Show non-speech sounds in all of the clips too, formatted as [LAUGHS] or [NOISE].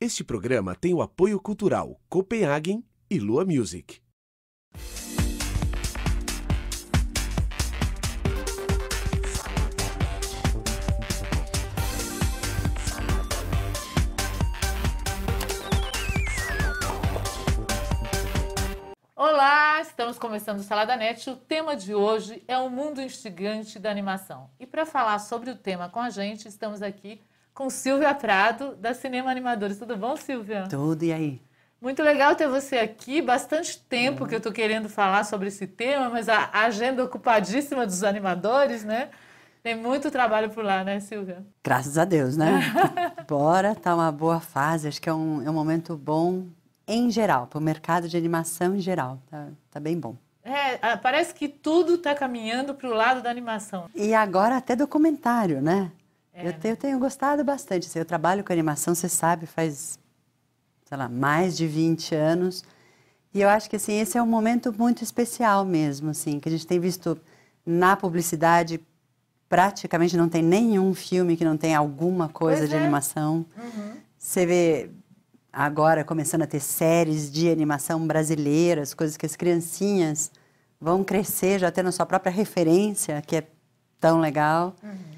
Este programa tem o apoio cultural Copenhagen e Lua Music. Olá, estamos começando o Salada Net. O tema de hoje é o mundo instigante da animação. E para falar sobre o tema com a gente, estamos aqui com Silvia Prado, da Cinema Animadores. Tudo bom, Silvia? Tudo, e aí? Muito legal ter você aqui. Bastante tempo uhum. que eu estou querendo falar sobre esse tema, mas a agenda ocupadíssima dos animadores, né? Tem muito trabalho por lá, né, Silvia? Graças a Deus, né? [LAUGHS] Bora, tá uma boa fase. Acho que é um, é um momento bom em geral, para o mercado de animação em geral. Tá, tá bem bom. É, ah, parece que tudo está caminhando para o lado da animação. E agora até documentário, né? É. Eu, tenho, eu, tenho, gostado bastante. Assim, eu trabalho com animação, você sabe, faz, sei lá, mais de 20 anos. E eu acho que assim, esse é um momento muito especial mesmo, assim, que a gente tem visto na publicidade praticamente não tem nenhum filme que não tem alguma coisa pois de é. animação. Uhum. Você vê agora começando a ter séries de animação brasileiras, coisas que as criancinhas vão crescer já tendo a sua própria referência, que é tão legal. Uhum.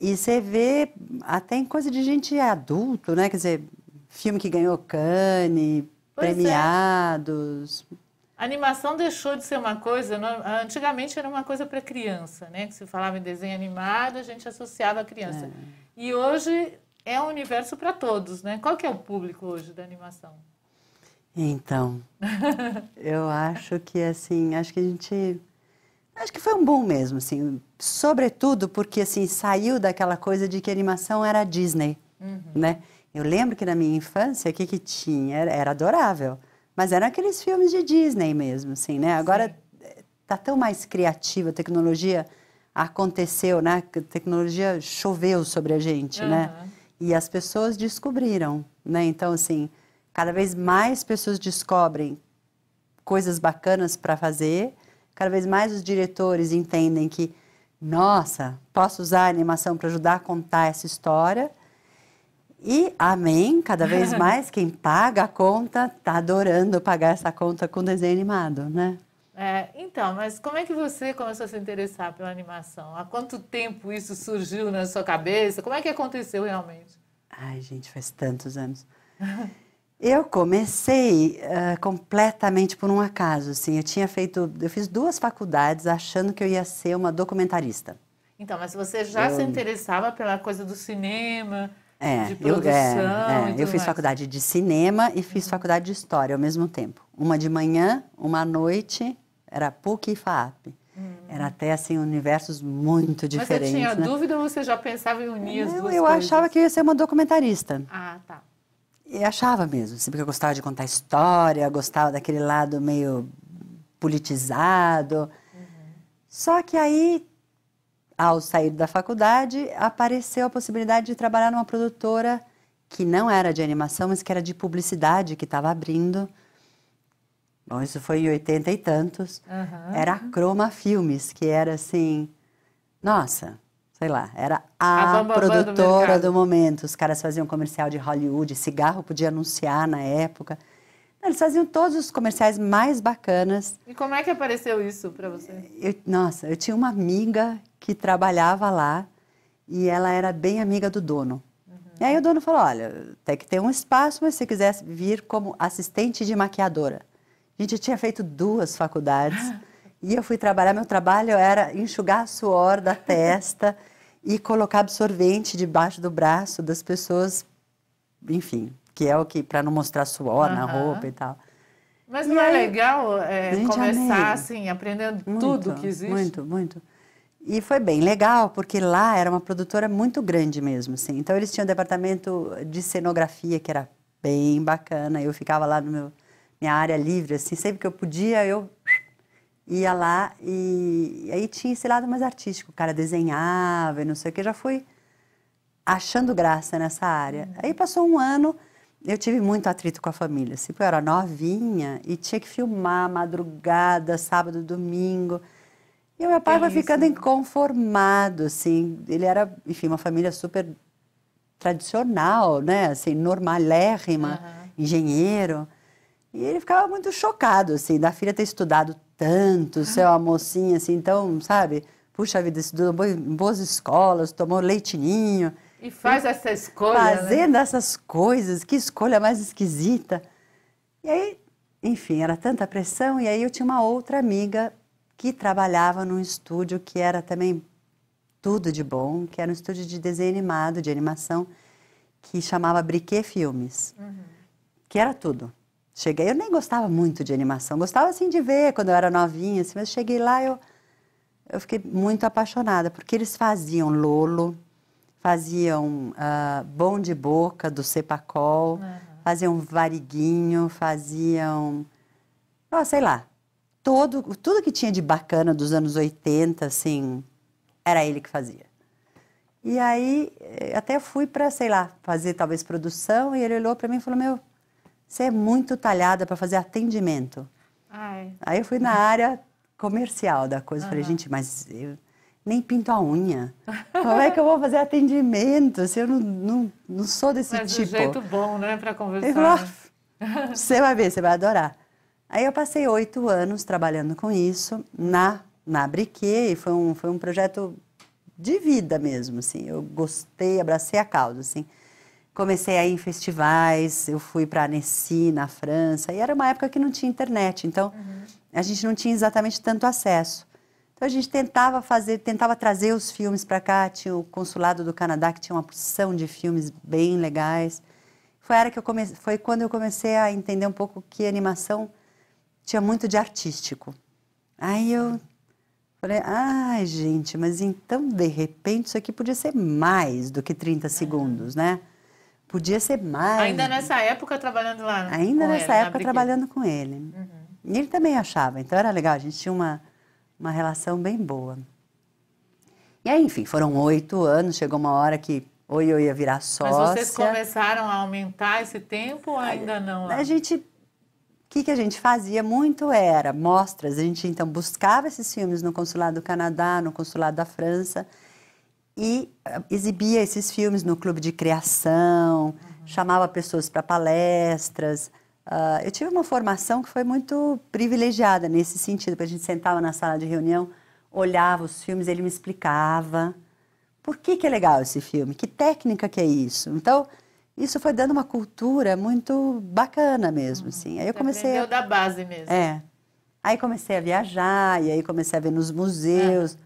E você vê até em coisa de gente adulto, né? Quer dizer, filme que ganhou Cannes, é. premiados. É. A animação deixou de ser uma coisa, antigamente era uma coisa para criança, né? Que se falava em desenho animado, a gente associava a criança. É. E hoje é um universo para todos, né? Qual que é o público hoje da animação? Então, [LAUGHS] eu acho que assim, acho que a gente Acho que foi um boom mesmo, assim, sobretudo porque assim saiu daquela coisa de que animação era Disney, uhum. né? Eu lembro que na minha infância o que que tinha era, era adorável, mas eram aqueles filmes de Disney mesmo, assim, né? Agora Sim. tá tão mais criativa, a tecnologia aconteceu, né? A tecnologia choveu sobre a gente, uhum. né? E as pessoas descobriram, né? Então assim, cada vez mais pessoas descobrem coisas bacanas para fazer Cada vez mais os diretores entendem que, nossa, posso usar a animação para ajudar a contar essa história. E amém, cada vez [LAUGHS] mais quem paga a conta está adorando pagar essa conta com desenho animado, né? É, então, mas como é que você começou a se interessar pela animação? Há quanto tempo isso surgiu na sua cabeça? Como é que aconteceu realmente? Ai, gente, faz tantos anos. [LAUGHS] Eu comecei uh, completamente por um acaso, assim. Eu tinha feito, eu fiz duas faculdades achando que eu ia ser uma documentarista. Então, mas você já eu... se interessava pela coisa do cinema, é, de produção? Eu, é, é. eu fiz mais. faculdade de cinema e fiz uhum. faculdade de história ao mesmo tempo. Uma de manhã, uma à noite, era PUC e FAAP. Uhum. Era até assim universos muito diferentes. Mas você tinha né? dúvida ou você já pensava em unir eu, as duas Eu coisas? achava que eu ia ser uma documentarista. Ah, tá. E achava mesmo, sempre assim, que eu gostava de contar história, gostava daquele lado meio politizado. Uhum. Só que aí, ao sair da faculdade, apareceu a possibilidade de trabalhar numa produtora que não era de animação, mas que era de publicidade, que estava abrindo. Bom, isso foi em 80 e tantos. Uhum. Era a Croma Filmes, que era assim, nossa, sei lá, era a, a produtora do, do, momento. Os caras faziam comercial de Hollywood, cigarro podia anunciar na época. Eles faziam todos os comerciais mais bacanas. E como é que apareceu isso para você? Eu, nossa, eu tinha uma amiga que trabalhava lá e ela era bem amiga do dono. Uhum. E aí o dono falou, olha, tem que ter um espaço, mas se quiser vir como assistente de maquiadora. a Gente, tinha feito duas faculdades [LAUGHS] e eu fui trabalhar. Meu trabalho era enxugar suor da testa [LAUGHS] e colocar absorvente debaixo do braço das pessoas, enfim, que é o que para não mostrar suor uhum. na roupa e tal. Mas não é legal é, começar amei. assim, aprendendo muito, tudo que existe? Muito, muito. E foi bem legal, porque lá era uma produtora muito grande mesmo, assim. Então eles tinham um departamento de cenografia que era bem bacana. Eu ficava lá no meu minha área livre, assim, sempre que eu podia, eu ia lá e, e aí tinha esse lado mais artístico. O cara desenhava e não sei o que, já fui achando graça nessa área. Uhum. Aí passou um ano, eu tive muito atrito com a família, assim, eu era novinha e tinha que filmar madrugada, sábado, domingo. E o meu pai é ficando né? inconformado, assim, ele era, enfim, uma família super tradicional, né, assim, normalérrima, uhum. engenheiro. E ele ficava muito chocado, assim, da filha ter estudado tanto, ah. ser uma mocinha, assim, então, sabe? Puxa vida, estudou em boas escolas, tomou leitinho. E faz essa escolha. Né? Fazendo né? essas coisas, que escolha mais esquisita. E aí, enfim, era tanta pressão. E aí eu tinha uma outra amiga que trabalhava num estúdio que era também tudo de bom, que era um estúdio de desenho animado, de animação, que chamava Briquet Filmes. Uhum. Que era tudo Cheguei, eu nem gostava muito de animação, gostava assim de ver quando eu era novinha, assim, mas cheguei lá eu eu fiquei muito apaixonada porque eles faziam lolo, faziam uh, bom de boca do Sepacol, uhum. faziam variguinho, faziam, oh, sei lá, todo tudo que tinha de bacana dos anos 80, assim, era ele que fazia. E aí eh, até fui para sei lá fazer talvez produção e ele olhou para mim e falou meu você é muito talhada para fazer atendimento. Ai. Aí eu fui na área comercial da coisa. Uhum. Falei, gente, mas eu nem pinto a unha. Como é que eu vou fazer atendimento se eu não, não, não sou desse mas tipo? Mas de jeito bom, né, para conversar. Falou, né? ah, você vai ver, você vai adorar. Aí eu passei oito anos trabalhando com isso na, na Briquet e foi um, foi um projeto de vida mesmo, assim. Eu gostei, abracei a causa, assim comecei a ir em festivais, eu fui para Annecy, na França, e era uma época que não tinha internet, então uhum. a gente não tinha exatamente tanto acesso. Então a gente tentava fazer, tentava trazer os filmes para cá, tinha o consulado do Canadá que tinha uma porção de filmes bem legais. Foi a que eu comecei, foi quando eu comecei a entender um pouco que animação tinha muito de artístico. Aí eu Falei, ai, ah, gente, mas então de repente isso aqui podia ser mais do que 30 segundos, né? Podia ser mais. Ainda nessa época trabalhando lá? Ainda nessa ele, época trabalhando com ele. Uhum. E ele também achava, então era legal, a gente tinha uma, uma relação bem boa. E aí, enfim, foram oito anos, chegou uma hora que ou eu ia virar sócia. Mas vocês começaram a aumentar esse tempo ou ainda não? A gente, o que, que a gente fazia muito era mostras, a gente então buscava esses filmes no consulado do Canadá, no consulado da França, e eh, exibia esses filmes no clube de criação, uhum. chamava pessoas para palestras. Uh, eu tive uma formação que foi muito privilegiada nesse sentido, porque a gente sentava na sala de reunião, olhava os filmes, ele me explicava por que, que é legal esse filme, que técnica que é isso. Então, isso foi dando uma cultura muito bacana mesmo, uhum. assim. Aí eu comecei... Aprendeu a... da base mesmo. É. Aí comecei a viajar, e aí comecei a ver nos museus...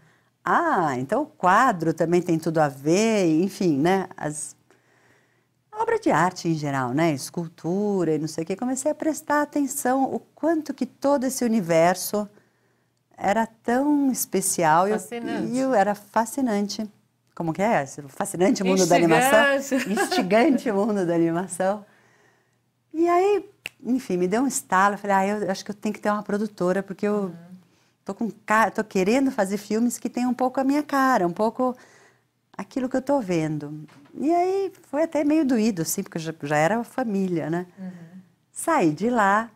Ah, então o quadro também tem tudo a ver, enfim, né? As... A obra de arte em geral, né? Escultura e não sei o quê. Comecei a prestar atenção o quanto que todo esse universo era tão especial. Fascinante. E era fascinante. Como que é? Fascinante mundo Instigante. da animação. [LAUGHS] Instigante mundo da animação. E aí, enfim, me deu um estalo. Falei, ah, eu acho que eu tenho que ter uma produtora, porque eu uhum. Tô, com, tô querendo fazer filmes que tenham um pouco a minha cara, um pouco aquilo que eu tô vendo. E aí foi até meio doído, assim, porque já, já era família, né? Uhum. Saí de lá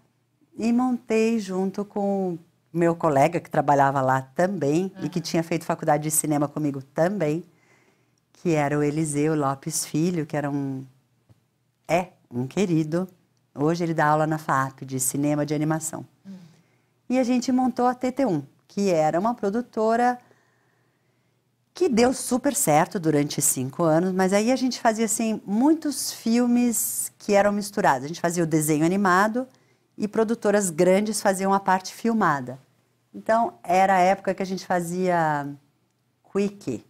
e montei junto com o meu colega que trabalhava lá também uhum. e que uhum. tinha feito faculdade de cinema comigo também, que era o Eliseu Lopes Filho, que era um é um querido. Hoje ele dá aula na FAP de cinema de animação e a gente montou a TT1, que era uma produtora que deu super certo durante cinco anos, mas aí a gente fazia assim muitos filmes que eram misturados. A gente fazia o desenho animado e produtoras grandes faziam a parte filmada. Então era a época que a gente fazia Quick,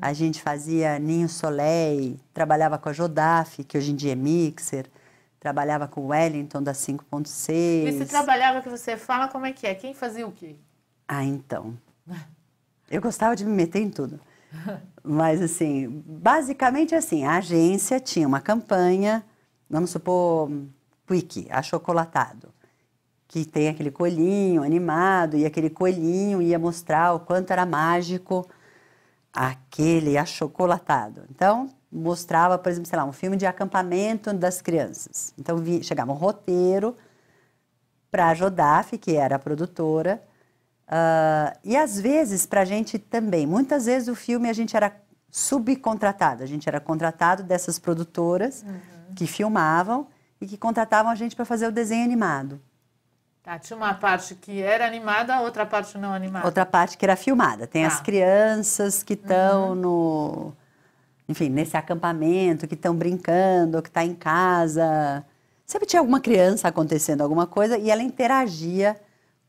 a gente fazia Ninho Soleil, trabalhava com a Jodaf, que hoje em dia é Mixer. Trabalhava com o Wellington da 5.6. E se trabalhava que você fala, como é que é? Quem fazia o quê? Ah, então. Eu gostava de me meter em tudo. Mas, assim, basicamente assim, a agência tinha uma campanha, vamos supor, quick, achocolatado, que tem aquele coelhinho animado, e aquele coelhinho ia mostrar o quanto era mágico aquele achocolatado. Então, mostrava, por exemplo, sei lá, um filme de acampamento das crianças. Então vi, chegava um roteiro para a Jodaf, que era a produtora, uh, e às vezes para a gente também. Muitas vezes o filme a gente era subcontratado, a gente era contratado dessas produtoras uhum. que filmavam e que contratavam a gente para fazer o desenho animado. Tá, tinha uma parte que era animada, outra parte não animada. Outra parte que era filmada. Tem as tá. crianças que estão uhum. no enfim, nesse acampamento, que estão brincando, que está em casa. Sempre tinha alguma criança acontecendo alguma coisa e ela interagia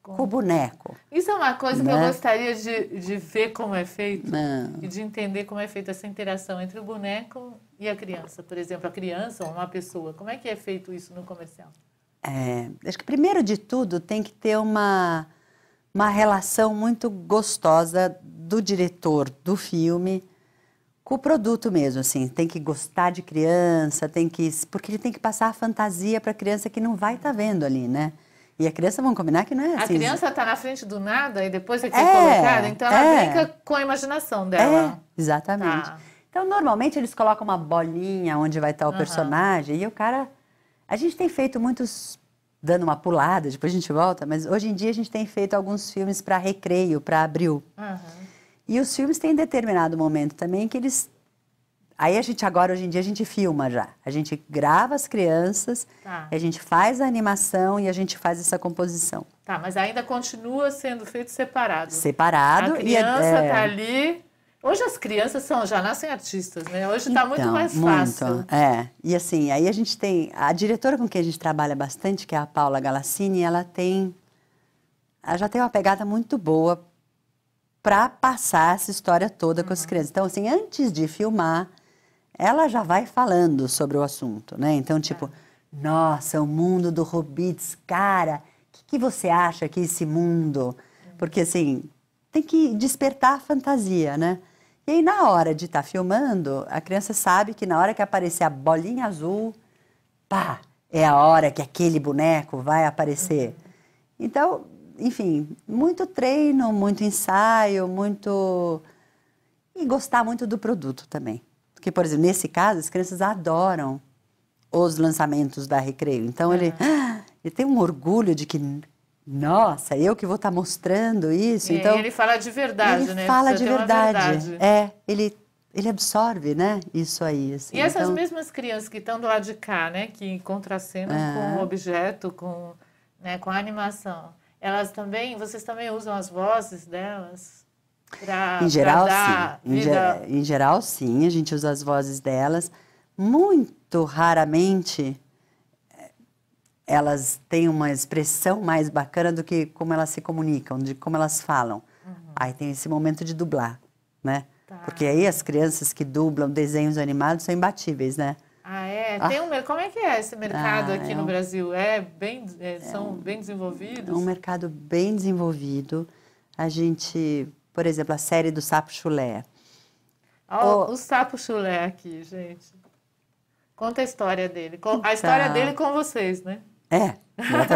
com, com o boneco. Isso é uma coisa né? que eu né? gostaria de, de ver como é feito Não. e de entender como é feita essa interação entre o boneco e a criança. Por exemplo, a criança ou uma pessoa. Como é que é feito isso no comercial? É, acho que primeiro de tudo tem que ter uma, uma relação muito gostosa do diretor do filme com o produto mesmo, assim. Tem que gostar de criança, tem que. Porque ele tem que passar a fantasia para a criança que não vai estar tá vendo ali, né? E a criança, vamos combinar que não é assim. A né? criança está na frente do nada e depois é que é, é, colocada, então ela é, brinca com a imaginação dela. É, exatamente. Tá. Então, normalmente eles colocam uma bolinha onde vai estar tá o uhum. personagem e o cara. A gente tem feito muitos. dando uma pulada, depois a gente volta, mas hoje em dia a gente tem feito alguns filmes para recreio, para abril. Uhum. E os filmes têm determinado momento também que eles. Aí a gente agora, hoje em dia, a gente filma já. A gente grava as crianças, tá. a gente faz a animação e a gente faz essa composição. Tá, mas ainda continua sendo feito separado. Separado. A é, criança e é, tá ali. Hoje as crianças são, já nascem artistas, né? Hoje está então, muito mais fácil. Muito, é. E assim, aí a gente tem. A diretora com quem a gente trabalha bastante, que é a Paula Galassini, ela tem. Ela já tem uma pegada muito boa para passar essa história toda uhum. com as uhum. crianças. Então, assim, antes de filmar, ela já vai falando sobre o assunto, né? Então, é. tipo, é. nossa, o mundo do Hobbits, cara, o que, que, você acha que é esse mundo? Uhum. Porque, assim, tem que despertar a fantasia, né? E aí, na hora de estar tá filmando, a criança sabe que na hora que aparecer a bolinha azul, pá, é a hora que aquele boneco vai aparecer. Uhum. Então, enfim, muito treino, muito ensaio, muito. E gostar muito do produto também. Porque, por exemplo, nesse caso, as crianças adoram os lançamentos da Recreio. Então, uhum. ele, é. [GASPS] ele tem um orgulho de que, nossa, eu que vou estar tá mostrando isso. E é, então ele fala de verdade, ele né? Ele fala de verdade. verdade. É, ele ele absorve, né? Isso aí. Assim. E essas então... mesmas crianças que estão do lado de cá, né? Que contracenam é. com o objeto, com, né, com a animação elas também, vocês também usam as vozes delas para em geral pra sim, vida... em, geral sim, a gente usa as vozes delas. Muito raramente eh, elas têm uma expressão mais bacana do que como elas se comunicam, de como elas falam. Uhum. Aí tem esse momento de dublar, né? Tá. Porque aí as crianças que dublam desenhos animados são imbatíveis, né? Ah, é? Ah. Tem um, como é que é esse mercado ah, aqui é no Brasil? É bem, é, é, são um, bem desenvolvidos? É um mercado bem desenvolvido. A gente, por exemplo, a série do Sapo Chulé. Olha o, o Sapo Chulé aqui, gente. Conta a história dele. A história tá. dele com vocês, né? É,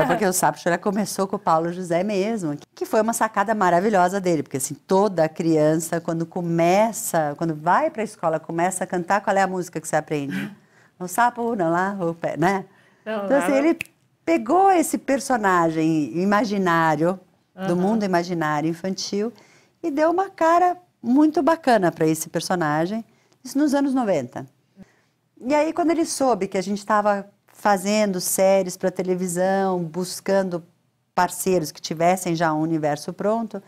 porque o Sapo Chulé começou com o Paulo José mesmo, que foi uma sacada maravilhosa dele, porque assim, toda criança, quando começa, quando vai para a escola, começa a cantar, qual é a música que você aprende? Não sapo, não lá, o pé, né? então, assim, ele pegou esse personagem imaginário, uhum. do mundo imaginário infantil, e deu uma cara muito bacana para esse personagem, isso nos anos 90. E aí, quando ele soube que a gente estava fazendo séries para televisão, buscando parceiros que tivessem já um universo pronto,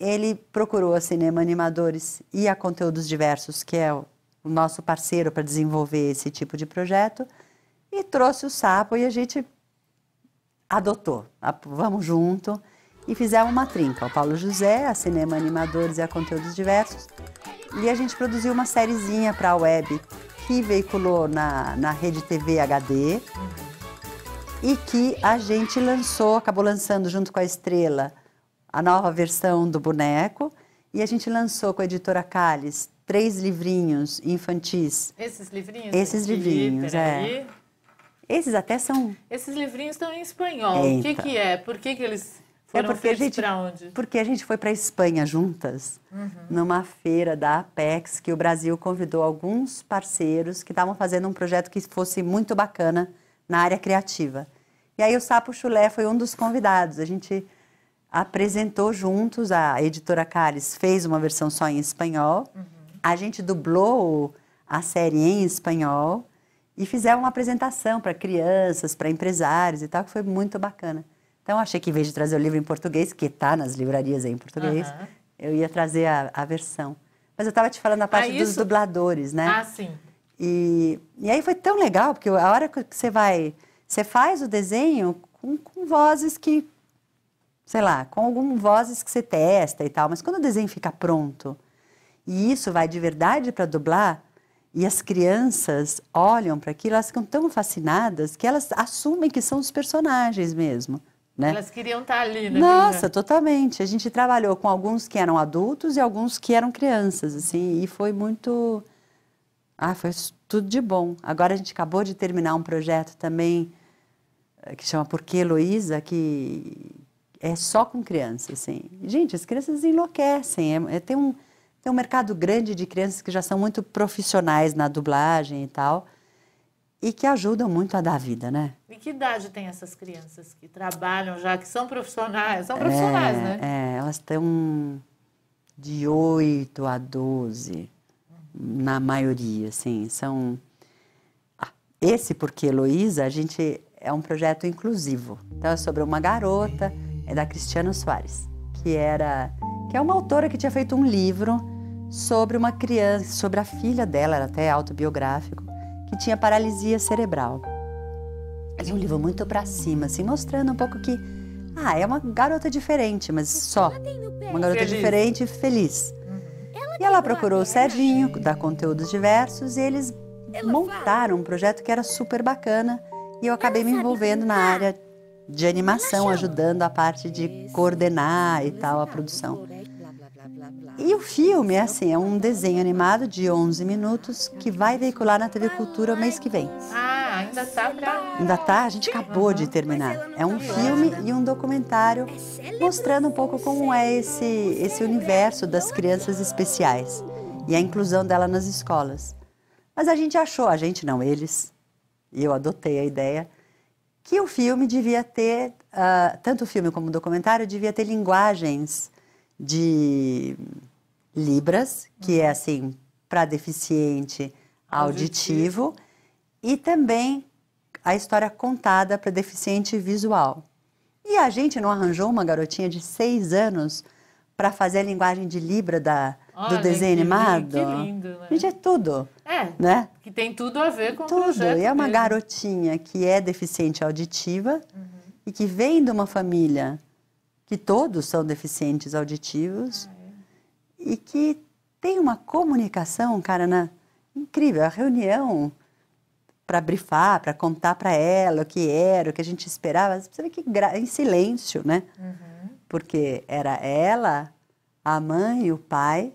ele procurou a Cinema Animadores e a Conteúdos Diversos, que é o nosso parceiro para desenvolver esse tipo de projeto, e trouxe o sapo e a gente adotou. Vamos junto e fizemos uma trinca. O Paulo José, a Cinema Animadores e a Conteúdos Diversos. E a gente produziu uma sériezinha para a web que veiculou na, na Rede TV HD e que a gente lançou, acabou lançando junto com a Estrela, a nova versão do boneco. E a gente lançou com a editora Calis três livrinhos infantis. Esses livrinhos? Esses livrinhos, é. Esses até são. Esses livrinhos estão em espanhol. O que, que é? Por que, que eles é foram é porque para onde? Porque a gente foi para a Espanha juntas, uhum. numa feira da Apex, que o Brasil convidou alguns parceiros que estavam fazendo um projeto que fosse muito bacana na área criativa. E aí o Sapo Chulé foi um dos convidados. A gente apresentou juntos, a editora Caris fez uma versão só em espanhol. Uhum a gente dublou a série em espanhol e fizeram uma apresentação para crianças, para empresários e tal, que foi muito bacana. Então, achei que em vez de trazer o livro em português, que está nas livrarias em português, uhum. eu ia trazer a, a versão. Mas eu estava te falando a parte ah, dos dubladores, né? Ah, sim. E, e aí foi tão legal, porque a hora que você vai... Você faz o desenho com, com vozes que... Sei lá, com algumas vozes que você testa e tal. Mas quando o desenho fica pronto e isso vai de verdade para dublar, e as crianças olham para aquilo, elas ficam tão fascinadas que elas assumem que são os personagens mesmo. Né? Elas queriam estar tá ali, né? Nossa, totalmente. A gente trabalhou com alguns que eram adultos e alguns que eram crianças, assim, e foi muito. Ah, foi tudo de bom. Agora a gente acabou de terminar um projeto também eh, que chama Por que Heloísa, que é só com crianças, assim. Gente, as crianças enlouquecem. É, é, tem um tem é um mercado grande de crianças que já são muito profissionais na dublagem e tal, e que ajudam muito a dar vida, né? E que idade tem essas crianças que trabalham já, que são profissionais? São profissionais, é, né? É, elas estão de 8 a 12, na maioria, sim. São. Ah, esse porque Heloísa, a gente é um projeto inclusivo. Então é sobre uma garota, é da Cristiana Soares, que era que é uma autora que tinha feito um livro sobre uma criança, sobre a filha dela, era até autobiográfico, que tinha paralisia cerebral. Ele é um livro muito para cima, assim, mostrando um pouco que, ah, é uma garota diferente, mas só. Tá uma garota feliz. diferente e feliz. Uhum. E ela procurou o Serginho, dar conteúdos diversos, e eles montaram um projeto que era super bacana. E eu acabei me envolvendo na área de animação, ajudando a parte de coordenar e tal a produção. E o filme é assim, é um desenho animado de 11 minutos que vai veicular na TV Cultura mês que vem. Ah, ainda tá pra... Ainda tá? A gente acabou de terminar. É um filme e um documentário mostrando um pouco como é esse, esse universo das crianças especiais e a inclusão dela nas escolas. Mas a gente achou, a gente não, eles, e eu adotei a ideia, que o filme devia ter, uh, tanto o filme como o documentário, devia ter linguagens de Libras, que é assim, para deficiente auditivo, auditivo, e também a história contada para deficiente visual. E a gente não arranjou uma garotinha de seis anos para fazer a linguagem de Libra da, Olha, do desenho que, animado? Que lindo, né? Gente, é tudo. É, né? que tem tudo a ver com tudo. o projeto. E é uma mesmo. garotinha que é deficiente auditiva uhum. e que vem de uma família que todos são deficientes auditivos ah, é. e que tem uma comunicação, cara, na, incrível. A reunião para brifar, para contar para ela o que era, o que a gente esperava, você vê que em silêncio, né? Uhum. Porque era ela, a mãe, o pai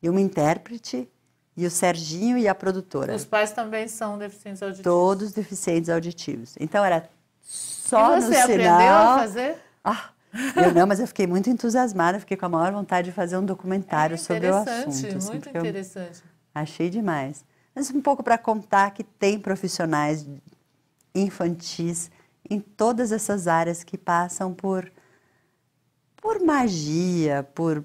e uma intérprete e o Serginho e a produtora. Os pais também são deficientes auditivos. Todos deficientes auditivos. Então era só e você no sinal. aprendeu a fazer? Ah, eu não, mas eu fiquei muito entusiasmada, fiquei com a maior vontade de fazer um documentário é sobre o assunto. Assim, muito interessante. Achei demais. Mas um pouco para contar que tem profissionais infantis em todas essas áreas que passam por por magia, por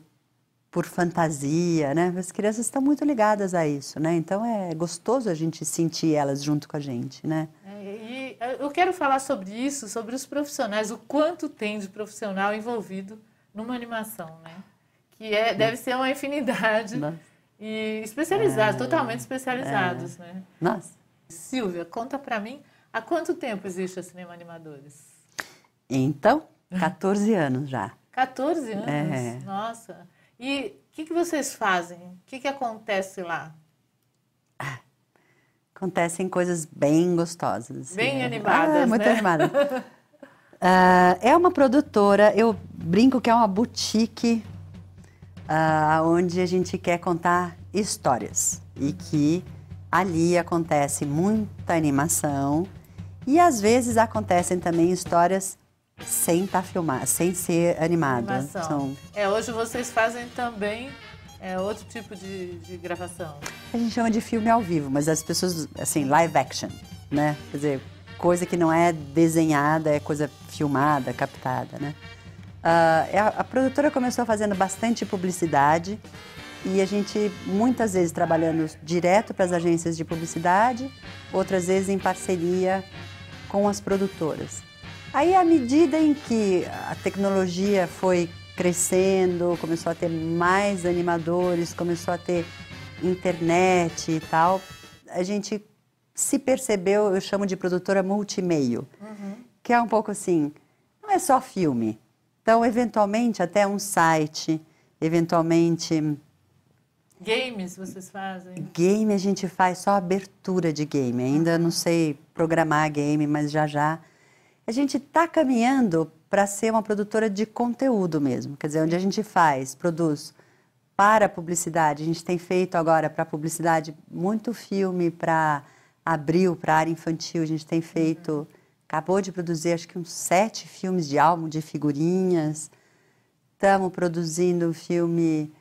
por fantasia, né? As crianças estão muito ligadas a isso, né? Então é gostoso a gente sentir elas junto com a gente, né? É, e é, eu quero falar sobre isso, sobre os profissionais, o quanto tem de profissional envolvido numa animação, né? Que é, deve ser uma infinidade Nossa. e especializados, é... totalmente especializados, é... né? Nossa. Silvia, conta para mim, há quanto tempo existe a Cinema Animadores? Então, 14 anos já. 14 é. anos? É. Nossa. E o que, que, vocês fazem? O que, que acontece lá? Acontecem coisas bem gostosas. Bem é. animadas. Ah, muito né? animada. uh, [LAUGHS] é uma produtora, eu brinco que é uma boutique uh, onde a gente quer contar histórias e que ali acontece muita animação e às vezes acontecem também histórias sem estar tá sem ser animado. Então, É, hoje vocês fazem também é, outro tipo de, de gravação. A gente chama de filme ao vivo, mas as pessoas, assim, live action, né? Quer dizer, coisa que não é desenhada, é coisa filmada, captada, né? Uh, a, a, produtora começou fazendo bastante publicidade e a gente muitas vezes trabalhando direto para as agências de publicidade, outras vezes em parceria com as produtoras. Aí, à medida em que a tecnologia foi crescendo, começou a ter mais animadores, começou a ter internet e tal, a gente se percebeu, eu chamo de produtora multimeio, uhum. que é um pouco assim, não é só filme. Então, eventualmente, até um site, eventualmente... Games vocês fazem? Game a gente faz só abertura de game. Ainda não sei programar game, mas já já a gente está caminhando para ser uma produtora de conteúdo mesmo. Quer dizer, onde a gente faz, produz para a publicidade. A gente tem feito agora para a publicidade muito filme para abril, para a área infantil. A gente tem feito, acabou de produzir acho que uns sete filmes de álbum, de figurinhas. Estamos produzindo um filme,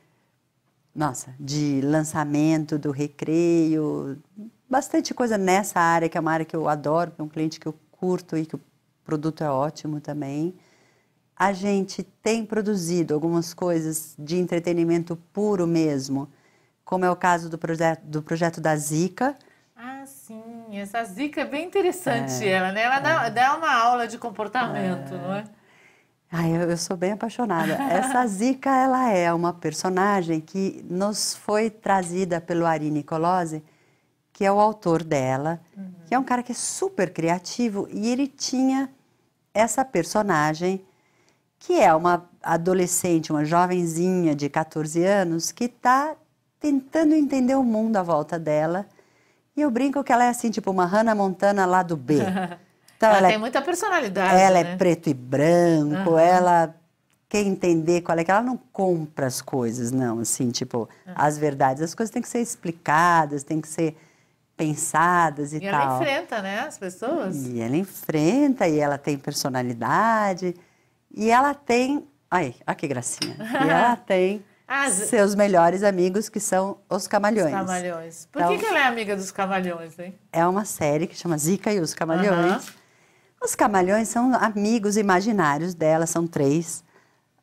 nossa, de lançamento do recreio. Bastante coisa nessa área, que é uma área que eu adoro, que é um cliente que eu curto e que eu o produto é ótimo também. A gente tem produzido algumas coisas de entretenimento puro mesmo, como é o caso do, proje do projeto da Zika. Ah, sim, essa Zika é bem interessante, é, ela, né? Ela é. dá, dá, uma aula de comportamento, é. não é? Ah, eu, eu sou bem apaixonada. [LAUGHS] Essa Zika, ela é uma personagem que nos foi trazida pelo Ari Nicolosi, que é o autor dela, uhum. que é um cara que é super criativo e ele tinha essa personagem que é uma adolescente, uma jovenzinha de 14 anos que está tentando entender o mundo à volta dela. E eu brinco que ela é assim, tipo uma Hannah Montana lá do B. [LAUGHS] Então, ela, ela é tem é, muita personalidade. Ela é né? é preto e branco, uhum. ela quer entender qual é que é, ela não compra as coisas, não, assim, tipo, uhum. as verdades, as coisas têm que ser explicadas, têm que ser pensadas e, e ela Ela enfrenta, né, as pessoas. E ela enfrenta e ela tem personalidade e ela tem, ai, olha que gracinha. e ela [LAUGHS] tem as... seus melhores amigos que são os Camalhões. Os Camalhões. Por então, que, ela é amiga dos Camalhões, hein? É uma série que chama Zica e os Camalhões. Os Camalhões são amigos imaginários dela, são três,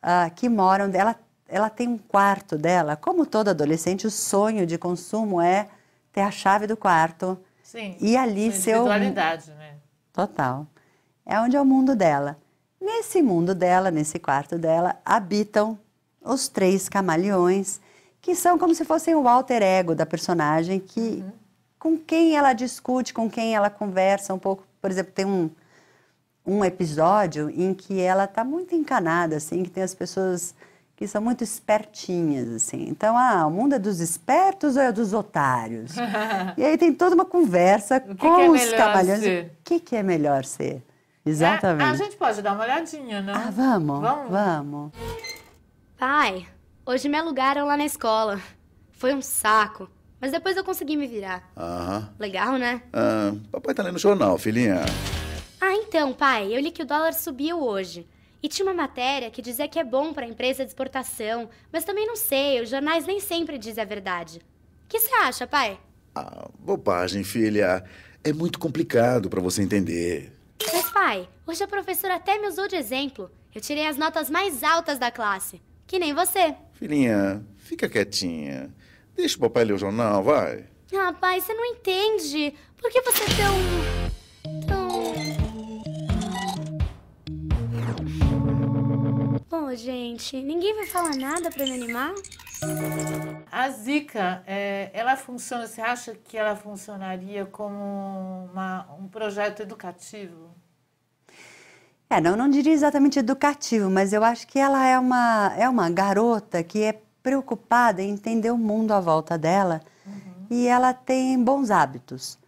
uh, que moram dela. Ela tem um quarto dela. Como toda adolescente, o sonho de consumo é ter a chave do quarto. Sim. E ali sua seu. Individualidade, né? Total. É onde é o mundo dela. Nesse mundo dela, nesse quarto dela, habitam os três camaleões, que são como se fossem o alter ego da personagem, que uhum. com quem ela discute, com quem ela conversa um pouco. Por exemplo, tem um, um episódio em que ela está muito encanada, assim, que tem as pessoas que são muito espertinhas, assim. Então, ah, o mundo é dos espertos ou é dos otários? [LAUGHS] e aí tem toda uma conversa que com que é os cabalhões. O que, que é melhor ser? Exatamente. É, a gente pode dar uma olhadinha, né? Ah, vamos, vamos. Vamos. Pai, hoje me alugaram é lá na escola. Foi um saco. Mas depois eu consegui me virar. Aham. Legal, né? Ah, papai tá lendo jornal, filhinha. Ah, então, pai. Eu li que o dólar subiu hoje. E tinha uma matéria que dizia que é bom para a empresa de exportação, mas também não sei, os jornais nem sempre dizem a verdade. O que você acha, pai? Ah, bobagem, filha. É muito complicado para você entender. Mas, pai, hoje a professora até me usou de exemplo. Eu tirei as notas mais altas da classe. Que nem você. Filhinha, fica quietinha. Deixa o papai ler o jornal, vai. Ah, pai, você não entende. Por que você é tão. Bom, gente, ninguém vai falar nada para me animar? A Zika, é, ela funciona, você acha que ela funcionaria como uma, um projeto educativo? É, não, não diria exatamente educativo, mas eu acho que ela é uma, é uma garota que é preocupada em entender o mundo à volta dela uhum. e ela tem bons hábitos.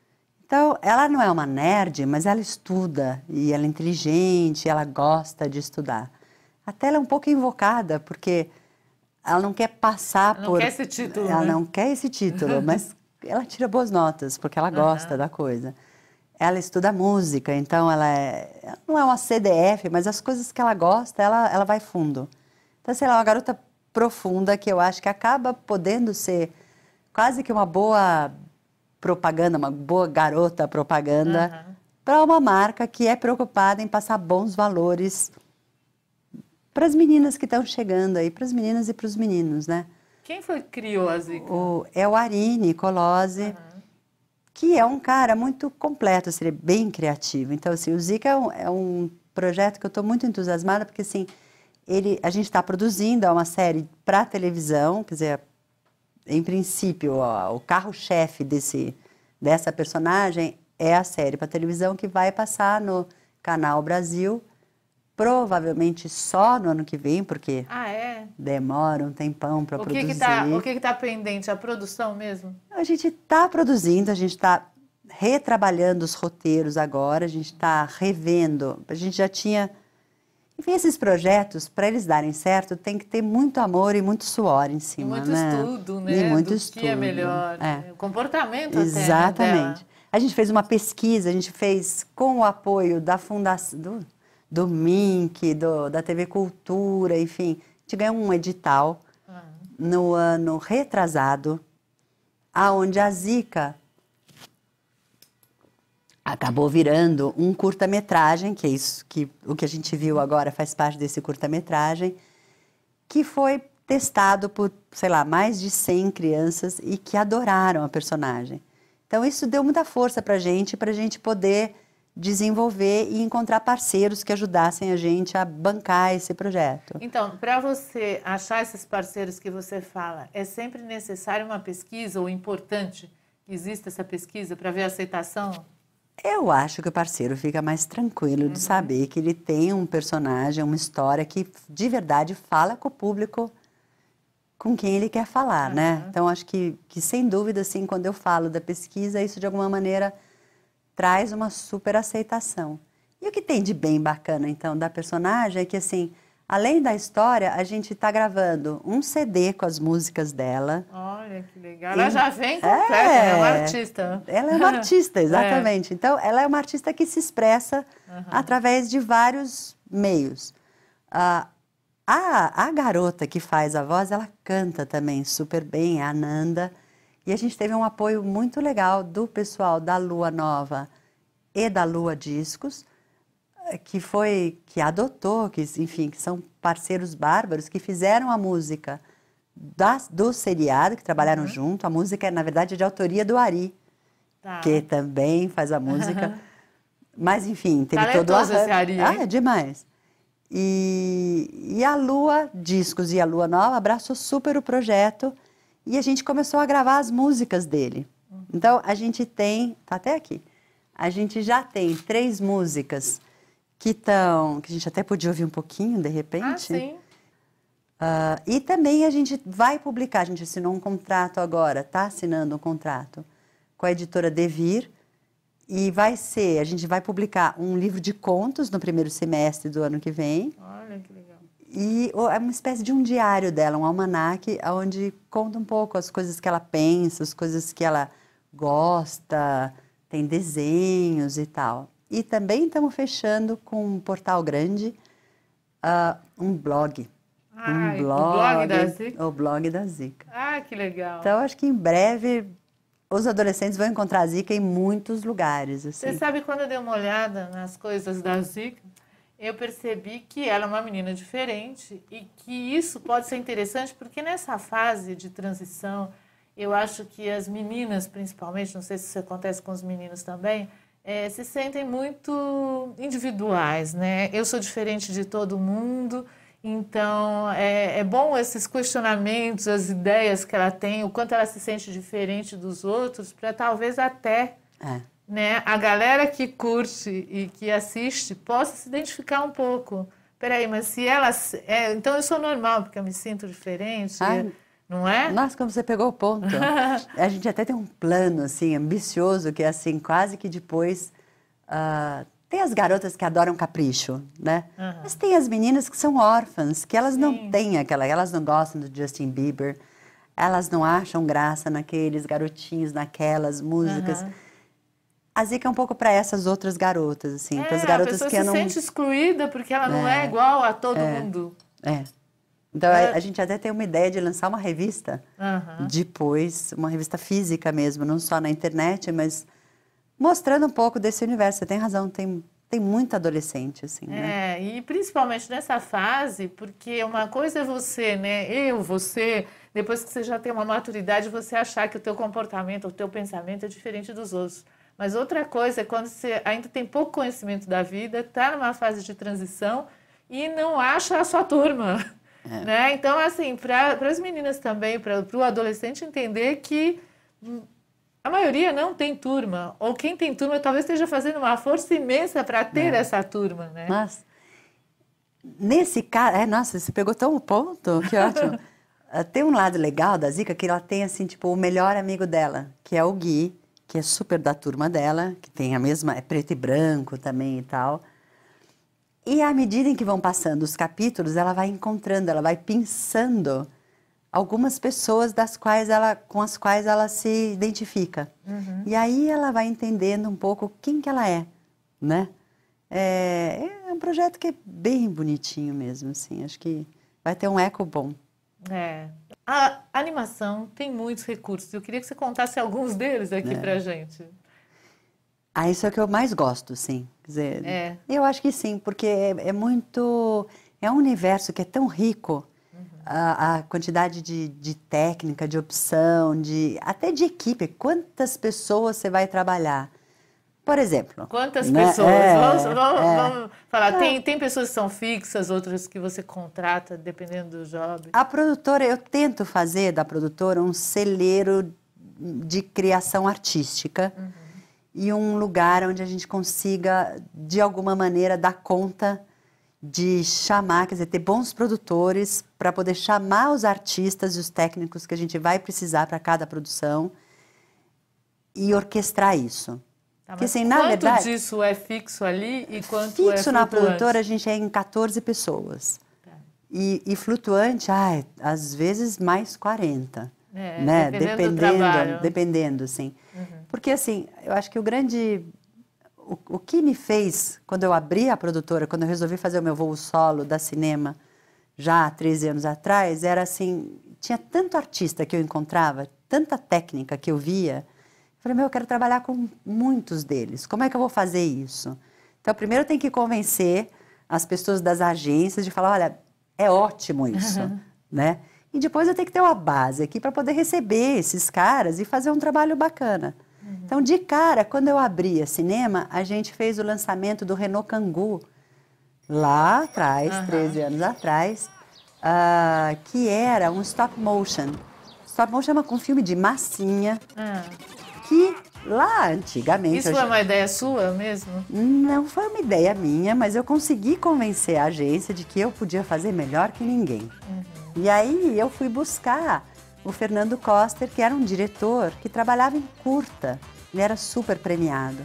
Então, ela não é uma nerd, mas ela estuda e ela é inteligente, ela gosta de estudar até ela é um pouco invocada, porque ela não quer passar ela por. Não quer esse título. Ela né? não quer esse título, [LAUGHS] mas ela tira boas notas, porque ela gosta uhum. da coisa. Ela estuda música, então ela, é... não é uma CDF, mas as coisas que ela gosta, ela, ela vai fundo. Então, sei lá, uma garota profunda que eu acho que acaba podendo ser quase que uma boa propaganda, uma boa garota propaganda uhum. para uma marca que é preocupada em passar bons valores para as meninas que estão chegando aí, para as meninas e para os meninos, né? Quem foi que criou a Zika? O, é o Arine Colose, uhum. que é um cara muito completo, assim, ele é bem criativo. Então, assim, o Zika é um, é um projeto que eu estou muito entusiasmada, porque, assim, ele, a gente está produzindo é uma série para televisão, quer dizer, em princípio, ó, o carro-chefe desse dessa personagem é a série para televisão que vai passar no canal Brasil provavelmente só no ano que vem, porque ah, é? demora um tempão para produzir. Que tá, o que está pendente? A produção mesmo? A gente está produzindo, a gente está retrabalhando os roteiros agora, a gente está revendo. A gente já tinha. Enfim, esses projetos, para eles darem certo, tem que ter muito amor e muito suor em cima. E muito né? estudo, né? E muito Do estudo. que é melhor. É. Né? O comportamento Exatamente. Até, né, a gente fez uma pesquisa, a gente fez com o apoio da Fundação. Do do Mink, do, da TV Cultura, enfim. A gente ganhou um edital uhum. no ano retrasado, aonde a Zika acabou virando um curta-metragem, que é isso que o que a gente viu agora faz parte desse curta-metragem, que foi testado por, sei lá, mais de 100 crianças e que adoraram a personagem. Então isso deu muita força a gente, a gente poder desenvolver e encontrar parceiros que ajudassem a gente a bancar esse projeto. Então, para você achar esses parceiros que você fala, é sempre necessário uma pesquisa ou importante que exista essa pesquisa para ver a aceitação? Eu acho que o parceiro fica mais tranquilo uhum. de saber que ele tem um personagem, uma história que de verdade fala com o público com quem ele quer falar, né? uhum. né? Então acho que, que sem dúvida, assim, quando eu falo da pesquisa, isso de alguma maneira traz uma super aceitação. E o que tem de bem bacana, então, da personagem é que, assim, além da história, a gente está gravando um CD com as músicas dela. Olha, que legal. E... Ela já vem é. completa, é... ela é uma artista. Ela é uma artista, [LAUGHS] [LAUGHS] exatamente. É. Então, ela é uma artista que se expressa uhum. através de vários meios. Ah, a, a garota que faz a voz, ela canta também super bem, a Ananda. E a gente teve um apoio muito legal do pessoal da Lua Nova e da Lua Discos, eh, que foi que adotou, que enfim, que são parceiros bárbaros que fizeram a música da, do seriado, que trabalharam uhum. junto. A música, é na verdade, de autoria do Ari, tá. que também faz a música. Mas enfim, teve Talentoso todo Esse Ari, ah, é demais. E, e a Lua Discos e a Lua Nova abraçou super o projeto e a gente começou a gravar as músicas dele. Uhum. Então a gente tem, tá até aqui. A gente já tem três músicas que estão, que a gente até podia ouvir um pouquinho de repente. Ah, sim. Uh, e também a gente vai publicar, a gente assinou um contrato agora, está assinando um contrato com a editora Devir e vai ser, a gente vai publicar um livro de contos no primeiro semestre do ano que vem. Olha que legal. E é uma espécie de um diário dela, um almanaque, onde conta um pouco as coisas que ela pensa, as coisas que ela gosta, tem desenhos e tal. E também estamos fechando com um portal grande, uh, um blog. Ai, um blog, o blog da Zica. O blog da Zica. Ah, que legal. Então, acho que em breve os adolescentes vão encontrar a Zica em muitos lugares. Assim. Você sabe quando eu dei uma olhada nas coisas da Zica? eu percebi que ela é uma menina diferente e que isso pode ser interessante porque nessa fase de transição, eu acho que as meninas, principalmente, não sei se isso acontece com os meninos também, é, se sentem muito individuais, né? Eu sou diferente de todo mundo, então é, é bom esses questionamentos, as ideias que ela tem, o quanto ela se sente diferente dos outros, para talvez até é né, a galera que curte e que assiste possa se identificar um pouco. Peraí, mas se ela. É, então eu sou normal, porque eu me sinto diferente. Ai, não é? Nossa, como você pegou o ponto. a gente até tem um plano, assim, ambicioso, que é assim, quase que depois. Uh, tem as garotas que adoram capricho, né? Uhum. Mas tem as meninas que são órfãs, que elas Sim. não têm aquela, elas não gostam do Justin Bieber, elas não acham graça naqueles garotinhos, naquelas músicas. Uhum a Zika é um pouco para essas outras garotas, assim, é, para as garotas que se não. se sente excluída porque ela não é, é, igual a todo é, mundo. É. Então a, é. a, gente até tem uma ideia de lançar uma revista depois, uma revista física mesmo, não só na internet, mas mostrando um pouco desse universo. Você tem razão, tem tem muito adolescente assim, né? É, e principalmente nessa fase, porque uma coisa é você, né? Eu, você, depois que você já tem uma maturidade, você achar que o teu comportamento, o teu pensamento é diferente dos outros. Mas outra coisa é quando você ainda tem pouco conhecimento da vida, está numa fase de transição e não acha a sua turma. É. Né? Então, assim, para as meninas também, para o adolescente entender que a maioria não tem turma, ou quem tem turma talvez esteja fazendo uma força imensa para ter é. essa turma. Né? Mas, nesse caso, é, nossa, você pegou tão o ponto, que é ótimo. [LAUGHS] Ah, tem um lado legal da Zica que ela tem, assim, tipo, o melhor amigo dela, que é o Gui, que é super da turma dela, que tem a mesma, é preto e branco também e tal. E à medida em que vão passando os capítulos, ela vai encontrando, ela vai pensando algumas pessoas das quais ela, com as quais ela se identifica. Uhum. E aí ela vai entendendo um pouco quem que ela é, né? É, é um projeto que é bem bonitinho mesmo, assim. Acho que vai ter um eco bom. É, a animação tem muitos recursos. Eu queria que você contasse alguns deles aqui é. para gente. Ah, isso é o que eu mais gosto, sim. Quer dizer, é. eu acho que sim, porque é, é, muito. É um universo que é tão rico. Uhum. A, a, quantidade de, de técnica, de opção, de até de equipe. Quantas pessoas você vai trabalhar? Por exemplo. Quantas né? pessoas? É, vamos, vamos, é. vamos falar. É. Tem, tem pessoas que são fixas, outras que você contrata, dependendo do job. A produtora, eu tento fazer da produtora um celeiro de criação artística uhum. e um lugar onde a gente consiga, de alguma maneira, dar conta de chamar, quer dizer, ter bons produtores para poder chamar os artistas e os técnicos que a gente vai precisar para cada produção e orquestrar isso. Ah, Porque, assim, na quanto verdade, disso é fixo ali e quanto fixo é Fixo na produtora a gente é em 14 pessoas. Tá. E, e, flutuante, ai, às vezes mais 40. É, né? Dependendo, dependendo, dependendo Uhum. Porque assim, eu acho que o grande o, o, que me fez quando eu abri a produtora, quando eu resolvi fazer o meu voo solo da cinema já há 13 anos atrás, era assim, tinha tanto artista que eu encontrava, tanta técnica que eu via, Falei, meu, eu quero trabalhar com muitos deles. Como é que eu vou fazer isso? Então, primeiro tem que convencer as pessoas das agências de falar, olha, é ótimo isso, uhum. né? E depois eu tenho que ter uma base aqui para poder receber esses caras e fazer um trabalho bacana. Uhum. Então, de cara, quando eu abria cinema, a gente fez o lançamento do Renault Cangu, lá atrás, uhum. 13 anos atrás, uh, que era um stop motion. Stop motion é um filme de massinha, uhum que lá antigamente. Isso foi uma ideia sua mesmo? Não foi uma ideia minha, mas eu consegui convencer a agência de que eu podia fazer melhor que ninguém. Uhum. E aí eu fui buscar o Fernando Coster, que era um diretor que trabalhava em curta, ele era super premiado,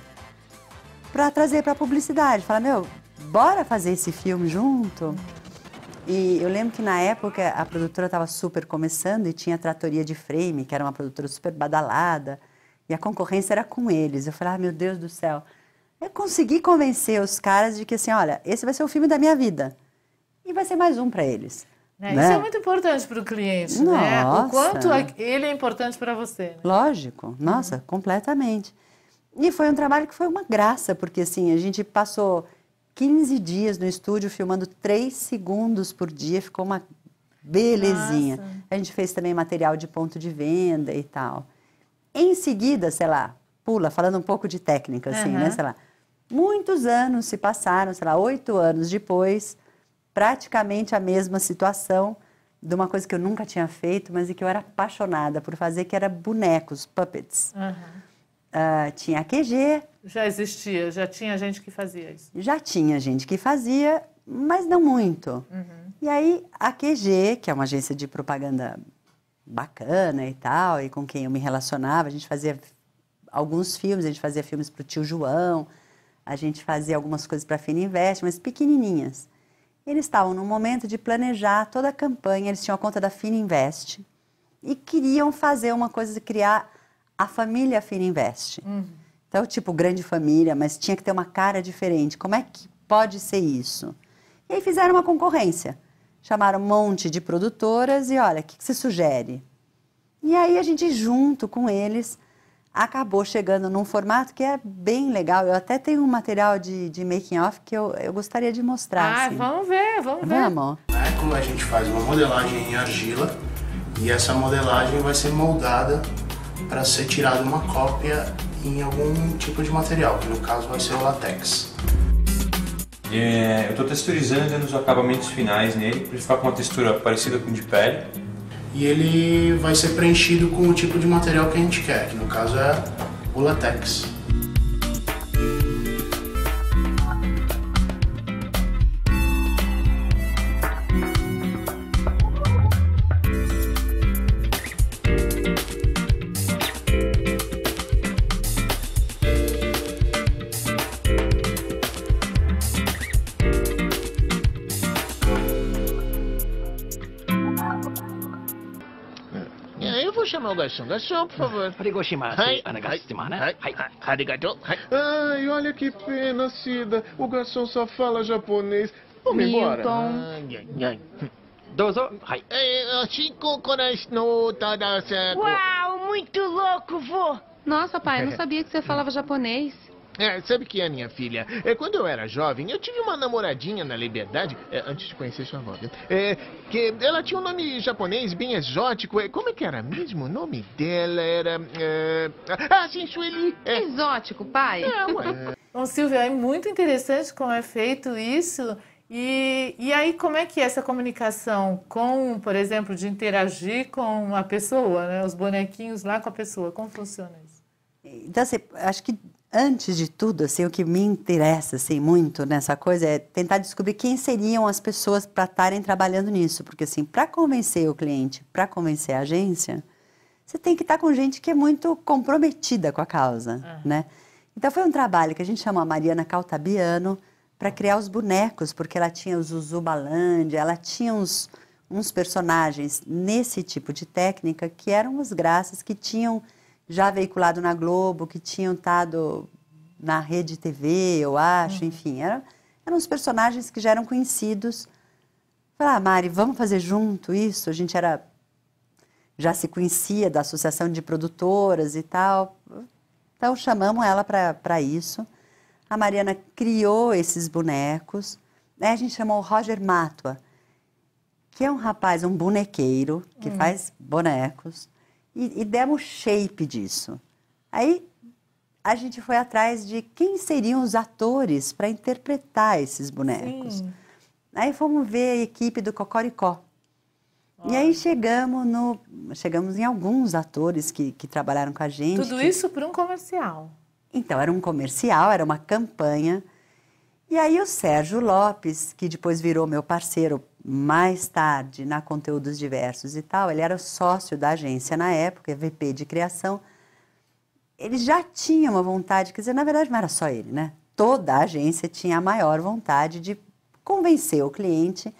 para trazer para a publicidade. Falar, meu, bora fazer esse filme junto? E eu lembro que na época a produtora estava super começando e tinha a Tratoria de Frame, que era uma produtora super badalada. E a concorrência era com eles. Eu falei, ah, meu Deus do céu. Eu consegui convencer os caras de que, assim, olha, esse vai ser o filme da minha vida. E vai ser mais um para eles. Né? né? Isso é muito importante para o cliente, nossa. né? O quanto é ele é importante para você. Né? Lógico, nossa, uhum. completamente. E foi um trabalho que foi uma graça, porque assim, a gente passou 15 dias no estúdio filmando 3 segundos por dia, ficou uma belezinha. Nossa. A gente fez também material de ponto de venda e tal. Em seguida, sei lá, pula, falando um pouco de técnica, assim, uhum. né? Sei lá. Muitos anos se passaram, sei lá, oito anos depois, praticamente a mesma situação de uma coisa que eu nunca tinha feito, mas e que eu era apaixonada por fazer, que era bonecos, puppets. Uhum. Uh, tinha a QG. Já existia, já tinha gente que fazia isso. Já tinha gente que fazia, mas não muito. Uhum. E aí a QG, que é uma agência de propaganda bacana e tal, e com quem eu me relacionava. A gente fazia alguns filmes, a gente fazia filmes para o tio João, a gente fazia algumas coisas para a Fina Invest mas pequenininhas. Eles estavam no momento de planejar toda a campanha, eles tinham a conta da Fina Invest e queriam fazer uma coisa de criar a família Fina Uhum. Então, tipo, grande família, mas tinha que ter uma cara diferente. Como é que pode ser isso? E aí fizeram uma concorrência. Chamaram um monte de produtoras e olha, o que, que se sugere? E aí a gente, junto com eles, acabou chegando num formato que é bem legal. Eu até tenho um material de, de making off que eu, eu gostaria de mostrar. Ah, assim. vamos ver, vamos ver. Vamos. É como a gente faz uma modelagem em argila e essa modelagem vai ser moldada para ser tirada uma cópia em algum tipo de material, que no caso vai ser o latex. É, eu estou texturizando nos os acabamentos finais nele para ele ficar com uma textura parecida com de pele. E ele vai ser preenchido com o tipo de material que a gente quer, que no caso é o latex. ガションガション、por favor. por favor. [LAUGHS] anagatsuma, né? Ai, Ai, olha que pena, Cida. O garçom só fala japonês. Vamos embora. Ai, ai, é, é, muito louco, vô. Nossa, pai, eu não [LAUGHS] sabia que você falava japonês. É, sabe que é, minha filha? É, quando eu era jovem, eu tive uma namoradinha na Liberdade, é, antes de conhecer sua avó, é, que ela tinha um nome japonês bem exótico. É, como é que era mesmo? O nome dela era... É... Ah, sim, Sueli. É... Exótico, pai. É, [LAUGHS] Bom, Silvia, é muito interessante como é feito isso. E, e aí, como é que é essa comunicação com, por exemplo, de interagir com a pessoa, né? Os bonequinhos lá com a pessoa, como funciona isso? Então, assim, acho que antes de tudo, assim, o que me interessa assim, muito nessa coisa é tentar descobrir quem seriam as pessoas para estarem trabalhando nisso. Porque, assim, para convencer o cliente, para convencer a agência, você tem que estar com gente que é muito comprometida com a causa, uhum. né? Então, foi um trabalho que a gente chamou a Mariana Caltabiano para criar os bonecos, porque ela tinha os Zuzubalândia, ela tinha uns, uns personagens nesse tipo de técnica que eram os graças que tinham já veiculado na Globo, que tinham estado na rede TV, eu acho, uhum. enfim. eram eram uns personagens que já eram conhecidos. Falei, ah, Mari, vamos fazer junto isso? A gente era já se conhecia da associação de produtoras e tal. Então chamamos ela para isso. A Mariana criou esses bonecos. A gente chamou o Roger Matua, que é um rapaz, um bonequeiro, que hum. faz bonecos e, e demos shape disso. Aí a gente foi atrás de quem seriam os atores para interpretar esses bonecos. Sim. Aí fomos ver a equipe do Cocoricó. E aí chegamos no chegamos em alguns atores que, que trabalharam com a gente. Tudo que... isso por um comercial. Então era um comercial, era uma campanha. E aí o Sérgio Lopes, que depois virou meu parceiro mais tarde na Conteúdos Diversos e tal, ele era sócio da agência na época, VP de criação. Ele já tinha uma vontade, quer dizer, na verdade não era só ele, né? Toda a agência tinha a maior vontade de convencer o cliente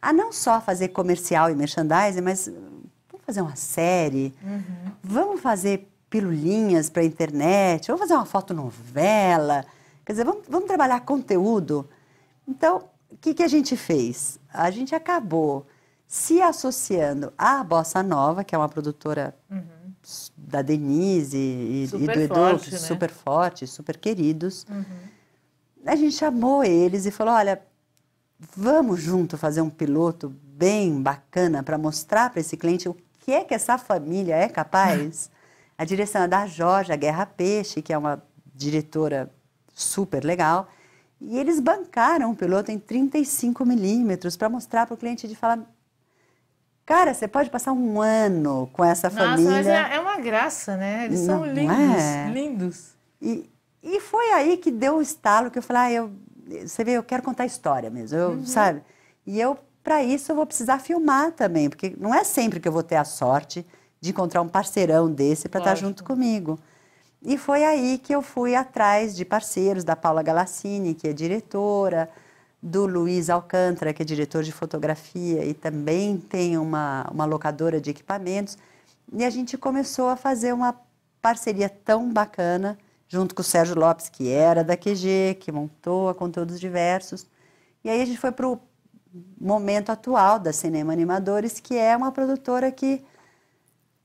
a não só fazer comercial e merchandising, mas hum, vamos fazer uma série, uhum. vamos fazer pilulinhas para a internet, vamos fazer uma foto novela, quer dizer, vamos, vamos trabalhar conteúdo. Então, o que, que a gente fez? A gente acabou se associando à Bossa Nova, que é uma produtora uhum. da Denise e, e do Edu, forte, né? super forte, super queridos. Uhum. A gente chamou eles e falou: olha, vamos junto fazer um piloto bem bacana para mostrar para esse cliente o que é que essa família é capaz. [LAUGHS] a direção é da Jorge Guerra Peixe, que é uma diretora super legal. E eles bancaram o piloto em 35 milímetros para mostrar para o cliente de falar. Cara, você pode passar um ano com essa Nossa, família. Mas é, é uma graça, né? Eles não, são é? lindos, é? lindos. E, e foi aí que deu o estalo que eu falei, ah, eu, você vê, eu quero contar história mesmo, eu, uhum. sabe? E eu, para isso, eu vou precisar filmar também, porque não é sempre que eu vou ter a sorte de encontrar um parceirão desse para estar tá junto comigo. E foi aí que eu fui atrás de parceiros, da Paula Galassini, que é diretora, do Luiz Alcântara, que é diretor de fotografia e também tem uma, uma locadora de equipamentos. E a gente começou a fazer uma parceria tão bacana, junto com o Sérgio Lopes, que era da QG, que montou a Conteúdos Diversos. E aí a gente foi para o momento atual da Cinema Animadores, que é uma produtora que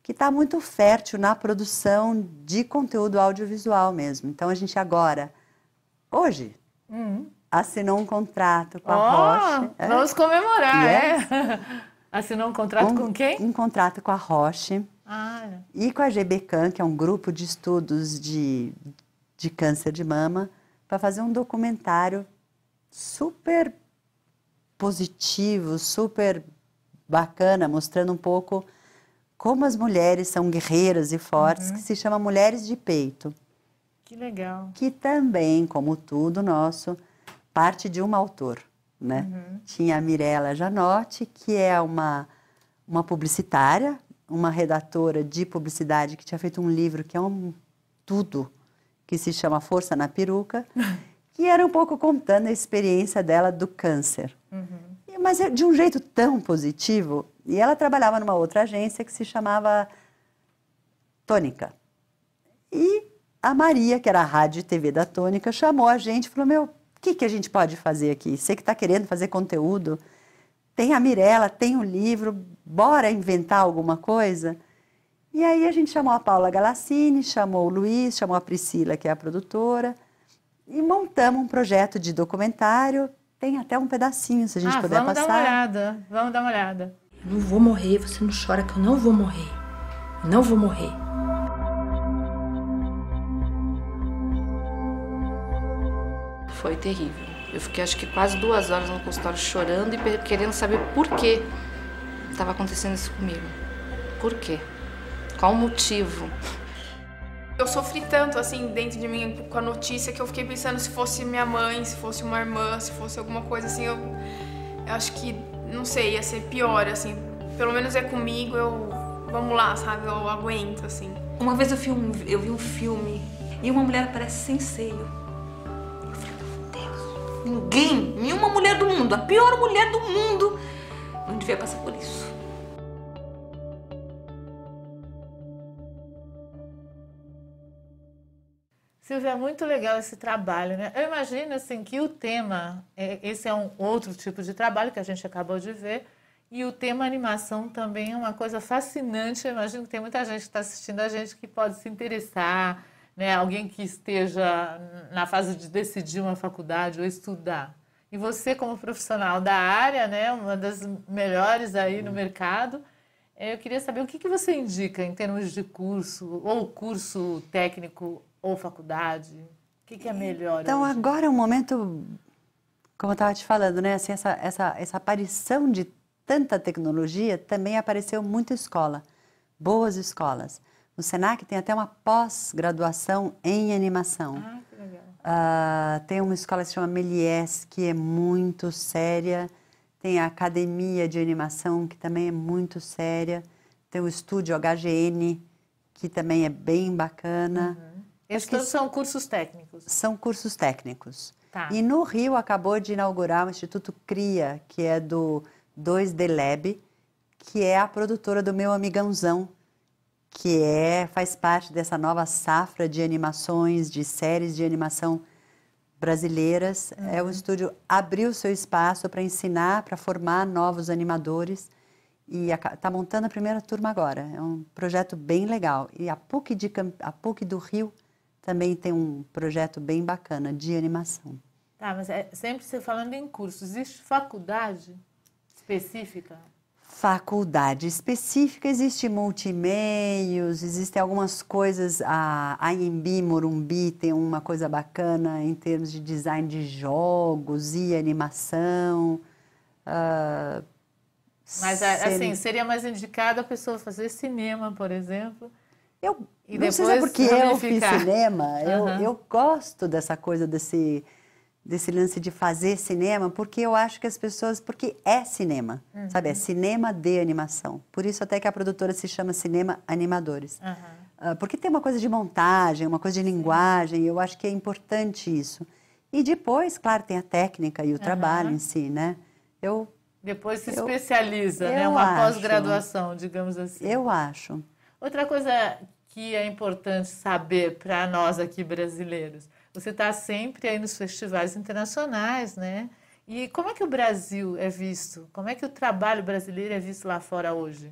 que está muito fértil na produção de conteúdo audiovisual mesmo. Então a gente agora, hoje, uhum. assinou um contrato com oh, a Roche. É? Vamos é. comemorar, yes. é? [LAUGHS] Assinou um contrato um, com quem? Um contrato com a Roche ah. É. e com a GBCAN, que é um grupo de estudos de, de câncer de mama, para fazer um documentário super positivo, super bacana, mostrando um pouco como as mulheres são guerreiras e fortes, uhum. que se chama Mulheres de Peito. Que legal. Que também, como tudo nosso, parte de um autor, né? Uhum. Tinha a Mirella Janotti, que é uma, uma publicitária, uma redatora de publicidade que tinha feito um livro que é um tudo, que se chama Força na Peruca, [LAUGHS] que era um pouco contando a experiência dela do câncer. Uhum. Mas é de um jeito tão positivo, e ela trabalhava numa outra agência que se chamava Tônica. E a Maria, que era a rádio e TV da Tônica, chamou a gente e falou: Meu, o que, que a gente pode fazer aqui? Você que está querendo fazer conteúdo, tem a Mirella, tem o um livro, bora inventar alguma coisa? E aí a gente chamou a Paula Galassini, chamou o Luiz, chamou a Priscila, que é a produtora, e montamos um projeto de documentário. Tem até um pedacinho, se a gente ah, puder vamos passar. Vamos dar uma olhada, vamos dar uma olhada. Eu não vou morrer, você não chora que eu não vou morrer. Eu não vou morrer. Foi terrível. Eu fiquei acho que quase duas horas no consultório chorando e querendo saber por que estava acontecendo isso comigo. Por quê? Qual o motivo? Eu sofri tanto assim dentro de mim com a notícia que eu fiquei pensando se fosse minha mãe, se fosse uma irmã, se fosse alguma coisa assim. Eu, eu acho que não sei, ia ser pior, assim. Pelo menos é comigo, eu. Vamos lá, sabe? Eu aguento, assim. Uma vez eu vi um, eu vi um filme e uma mulher parece sem seio. Eu falei, meu Deus, ninguém, nenhuma mulher do mundo, a pior mulher do mundo, não devia passar por isso. Silvia, é muito legal esse trabalho, né? Eu imagino assim que o tema, é, esse é um outro tipo de trabalho que a gente acabou de ver, e o tema animação também é uma coisa fascinante. Eu imagino que tem muita gente que está assistindo a gente que pode se interessar, né? Alguém que esteja na fase de decidir uma faculdade ou estudar. E você, como profissional da área, né? Uma das melhores aí no mercado. É, eu queria saber o que, que você indica em termos de curso, ou curso técnico ou faculdade? O que, que é então, melhor? Então, hoje? agora é um momento, como eu estava te falando, né? Assim, essa, essa, essa aparição de tanta tecnologia também apareceu muita escola, boas escolas. No SENAC tem até uma pós-graduação em animação. Ah, que legal. Uh, tem uma escola que se chama Melies, que é muito séria. Tem a Academia de Animação, que também é muito séria. Tem o estúdio HGN, que também é bem bacana. Uhum. Esses são cursos técnicos? São cursos técnicos. Tá. E no Rio acabou de inaugurar o Instituto CRIA, que é do 2D Lab, que é a produtora do meu amigãozão, que é faz parte dessa nova safra de animações, de séries de animação brasileiras. Uhum. É um uhum. estúdio abriu seu espaço para ensinar, para formar novos animadores e está montando a primeira turma agora. É um projeto bem legal. E a PUC, de, a PUC do Rio também tem um projeto bem bacana de animação. Tá, mas é sempre você falando em cursos, existe faculdade específica? Faculdade específica, existe multimeios, existem algumas coisas, a AMB Morumbi tem uma coisa bacana em termos de design de jogos e animação. Uh, Mas, é, assim, seria mais indicado a pessoa fazer cinema, por exemplo, eu e não sei se é porque é eu fiz cinema, uhum. eu, eu gosto dessa coisa desse desse lance de fazer cinema, porque eu acho que as pessoas, porque é cinema, uhum. sabe? É cinema de animação. Por isso até que a produtora se chama Cinema Animadores. Uhum. porque tem uma coisa de montagem, uma coisa de linguagem, eu acho que é importante isso. E depois, claro, tem a técnica e o trabalho em si, né? Eu depois se especializa, né? eu né? Uma pós-graduação, digamos assim. Eu acho. Outra coisa que é importante saber para nós aqui brasileiros, você está sempre aí nos festivais internacionais, né? E como é que o Brasil é visto? Como é que o trabalho brasileiro é visto lá fora hoje?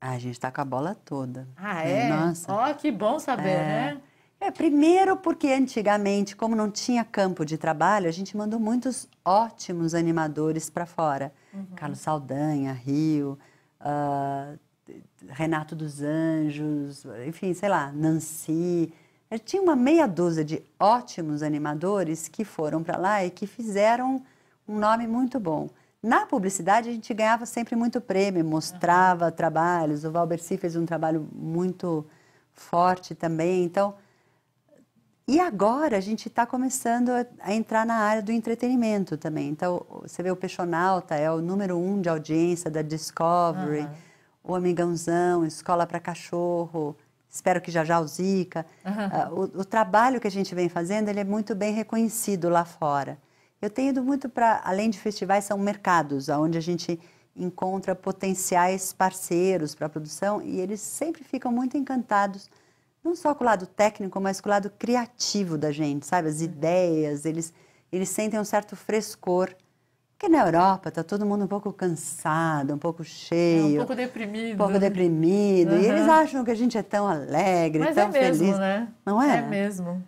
Ah, a gente está com a bola toda. Ah, né? é? Nossa. Ó, oh, que bom saber, é. né? É, primeiro porque antigamente, como não tinha campo de trabalho, a gente mandou muitos ótimos animadores para fora. Uhum. Carlos Saldanha, Rio, uh, Renato dos Anjos, enfim, sei lá, Nancy. Eu tinha uma meia dúzia de ótimos animadores que foram para lá e que fizeram um nome muito bom. Na publicidade, a gente ganhava sempre muito prêmio, mostrava uhum. trabalhos. O Valberci fez um trabalho muito forte também. Então, e agora a gente está começando a, a, entrar na área do entretenimento também. Então, você vê o Peixonauta é o número um de audiência da Discovery. Uhum o Amigãozão, Escola para Cachorro, espero que já já o Zika. Uhum. o, o, trabalho que a gente vem fazendo ele é muito bem reconhecido lá fora. Eu tenho ido muito para, além de festivais, são mercados, onde a gente encontra potenciais parceiros para a produção e eles sempre ficam muito encantados, não só com o lado técnico, mas com o lado criativo da gente, sabe? As uhum. ideias, eles, eles sentem um certo frescor porque na Europa está todo mundo um pouco cansado, um pouco cheio. É um pouco deprimido. Um pouco deprimido. Uhum. E eles acham que a gente é tão alegre, Mas é tão é mesmo, feliz. Né? Não é? É mesmo.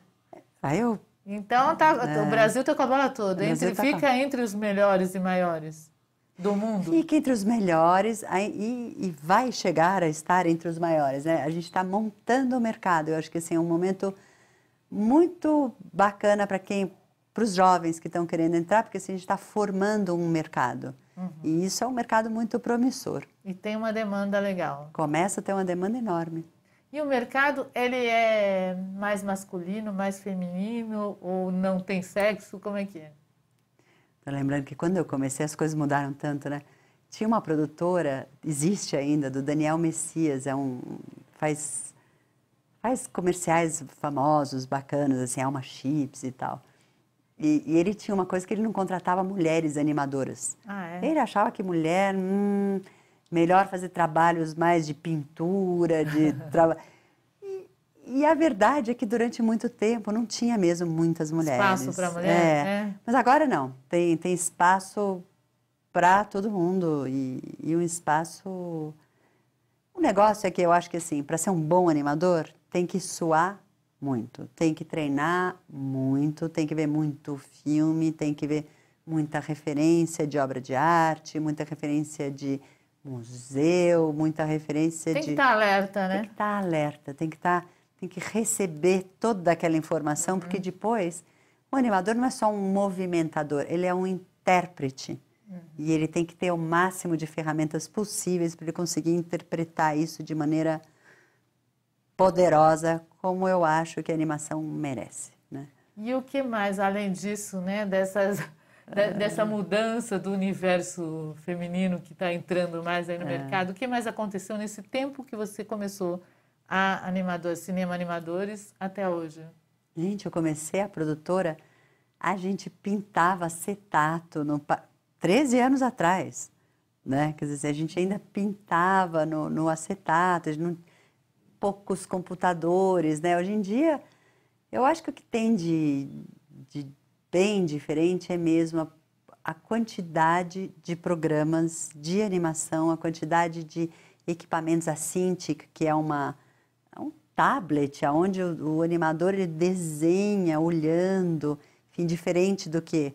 Aí eu. Então tá, é. o Brasil está com a bola toda. Entre, tá fica com... entre os melhores e maiores do mundo. Fica entre os melhores e, e, vai chegar a estar entre os maiores. Né? A gente está montando o mercado. Eu acho que assim, é um momento muito bacana para quem para os jovens que estão querendo entrar, porque assim, a gente está formando um mercado. Uhum. E isso é um mercado muito promissor. E tem uma demanda legal. Começa a ter uma demanda enorme. E o mercado, ele é mais masculino, mais feminino, ou não tem sexo? Como é que é? Tô lembrando que quando eu comecei, as coisas mudaram tanto, né? Tinha uma produtora, existe ainda, do Daniel Messias, é um... faz... Faz comerciais famosos, bacanas, assim, Alma Chips e tal. E, e, ele tinha uma coisa que ele não contratava mulheres animadoras. Ah, é? Ele achava que mulher, hum, melhor fazer trabalhos mais de pintura, de [LAUGHS] trabalho. E a verdade é que durante muito tempo não tinha mesmo muitas mulheres. Espaço para mulher. É. é. Mas agora não. Tem, tem espaço para todo mundo e, e, um espaço. O negócio é que eu acho que assim, para ser um bom animador, tem que suar muito. Tem que treinar muito, tem que ver muito filme, tem que ver muita referência de obra de arte, muita referência de museu, muita referência tem de. Tem que estar tá alerta, né? Tem que estar tá alerta, tem que estar. Tá, tem que receber toda aquela informação, uhum. porque depois o animador não é só um movimentador, ele é um intérprete. Uhum. E ele tem que ter o máximo de ferramentas possíveis para ele conseguir interpretar isso de maneira poderosa como eu acho que a animação merece. Né? E o que mais, além disso, né, dessas, é. [LAUGHS] dessa mudança do universo feminino que está entrando mais aí no é. mercado, o que mais aconteceu nesse tempo que você começou a animador, cinema animadores até hoje? Gente, eu comecei a produtora, a gente pintava acetato no, 13 anos atrás. Né? Quer dizer, a gente ainda pintava no, no acetato, a gente não poucos computadores, né? Hoje em dia, eu acho que o que tem de, de bem diferente é mesmo a, a quantidade de programas de animação, a quantidade de equipamentos, a Cintiq, que é uma é um tablet, onde o, o animador ele desenha olhando, enfim, diferente do que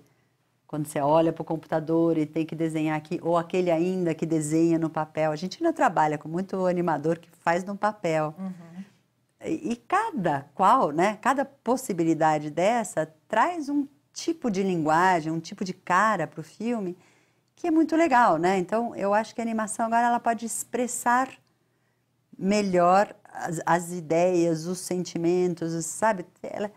quando você olha para o computador e tem que desenhar aqui, ou aquele ainda que desenha no papel. A gente ainda trabalha com muito animador que faz no papel. Uhum. E, e cada qual, né, cada possibilidade dessa traz um tipo de linguagem, um tipo de cara para o filme que é muito legal, né? Então, eu acho que a animação agora ela pode expressar melhor as, as ideias, os sentimentos, sabe? Ela,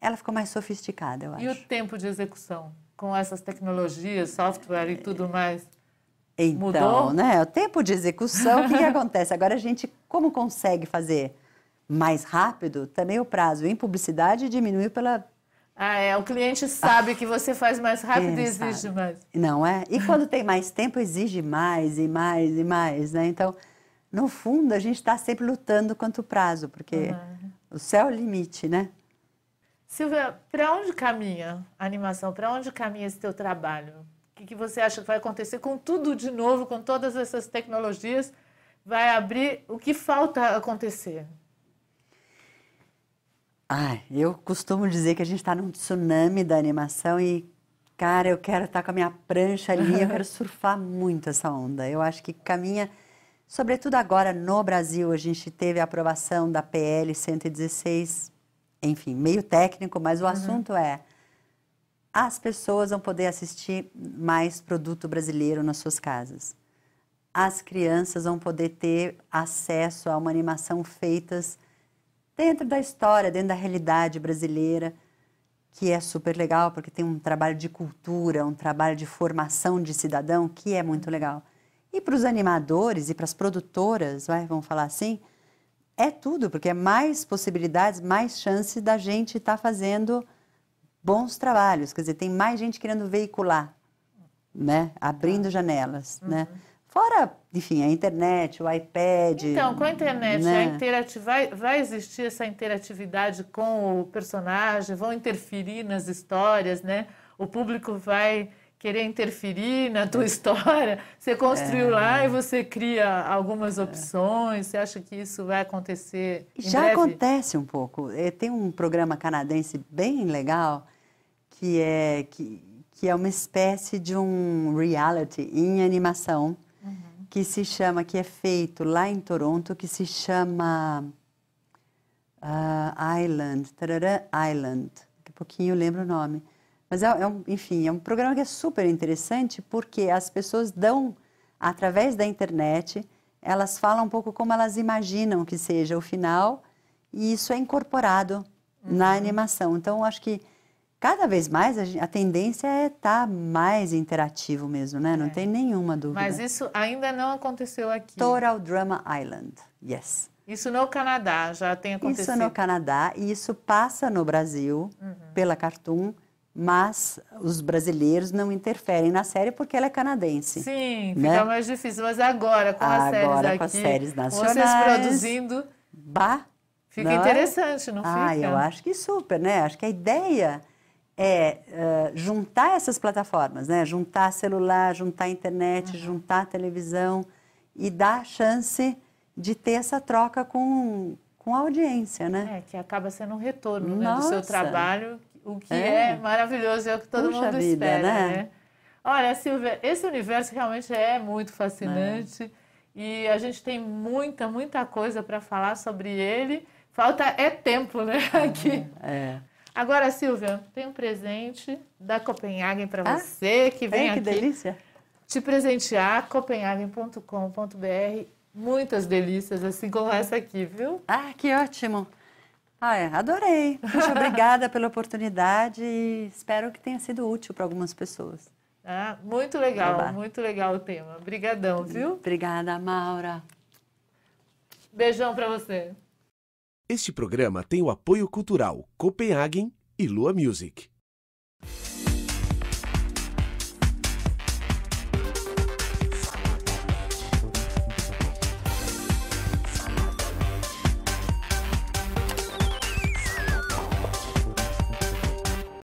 ela ficou mais sofisticada, eu acho. E o tempo de execução? com essas tecnologias, software e tudo mais? Então, Mudou? né? O tempo de execução, o que, que [LAUGHS] acontece? Agora a gente, como consegue fazer mais rápido, também o prazo em publicidade diminuiu pela ah, é. O cliente sabe ah, que você faz mais rápido e exige sabe. mais. Não é? E quando tem mais tempo, exige mais e mais e mais, né? Então, no fundo, a gente está sempre lutando quanto o prazo, porque uhum. o céu é o limite, né? Silvia, para onde caminha a animação? Para onde caminha esse teu trabalho? O que, que você acha que vai acontecer com tudo de novo, com todas essas tecnologias? Vai abrir o que falta acontecer? Ah, eu costumo dizer que a gente está num tsunami da animação e, cara, eu quero estar tá com a minha prancha ali, eu quero [LAUGHS] surfar muito essa onda. Eu acho que caminha, sobretudo agora no Brasil, a gente teve a aprovação da PL 116 enfim, meio técnico, mas o uhum. assunto é as pessoas vão poder assistir mais produto brasileiro nas suas casas. As crianças vão poder ter acesso a uma animação feitas dentro da história, dentro da realidade brasileira, que é super legal, porque tem um trabalho de cultura, um trabalho de formação de cidadão, que é muito legal. E para os animadores e para as produtoras, vai, vamos falar assim, é tudo, porque é mais possibilidades, mais chance da gente estar tá fazendo bons trabalhos. Quer dizer, tem mais gente querendo veicular, né? Abrindo ah. janelas, uhum. né? Fora, enfim, a internet, o iPad. Então, com a internet, né? a né? interati vai, vai existir essa interatividade com o personagem, vão interferir nas histórias, né? O público vai querer interferir na tua é. história. Você construiu é. lá e você cria algumas é. opções. Você acha que isso vai acontecer? Já breve? acontece um pouco. É, tem um programa canadense bem legal que é que, que é uma espécie de um reality em animação uhum. que se chama, que é feito lá em Toronto, que se chama uh, Island, Tarará Island. Daqui a pouquinho eu lembro o nome mas, é, é um, enfim, é um programa que é super interessante porque as pessoas dão, através da internet, elas falam um pouco como elas imaginam que seja o final e isso é incorporado uhum. na animação. Então, acho que cada vez mais a, a tendência é estar tá mais interativo mesmo, né? Não é. tem nenhuma dúvida. Mas isso ainda não aconteceu aqui. Total Drama Island, yes. Isso no Canadá já tem acontecido. Isso no Canadá e isso passa no Brasil uhum. pela Cartoon mas os brasileiros não interferem na série porque ela é canadense. Sim, né? fica mais difícil. Mas agora, com agora, as séries com aqui, com as séries nacionais, vocês produzindo... Bah, fica não é? interessante, é? não ah, fica? Ah, eu acho que super, né? Acho que a ideia é uh, juntar essas plataformas, né? Juntar celular, juntar internet, uhum. juntar televisão e dar a chance de ter essa troca com, com a audiência, né? É, que acaba sendo um retorno né, do seu trabalho o que é, é maravilhoso, é o que todo Puxa mundo vida, espera. Né? né? Olha, Silvia, esse universo realmente é muito fascinante é? e a gente tem muita, muita coisa para falar sobre ele. Falta é tempo, né? É, aqui. É. Agora, Silvia, tem um presente da Copenhagen para ah, você que vem é, que aqui. delícia! Te presentear, copenhagen.com.br. Muitas delícias, assim como essa aqui, viu? Ah, que ótimo! Ah, é, adorei. Muito obrigada pela oportunidade e espero que tenha sido útil para algumas pessoas. Ah, muito legal, Oba. muito legal o tema. Obrigadão, viu? Obrigada, Maura. Beijão para você. Este programa tem o apoio cultural Copenhagen e Lua Music.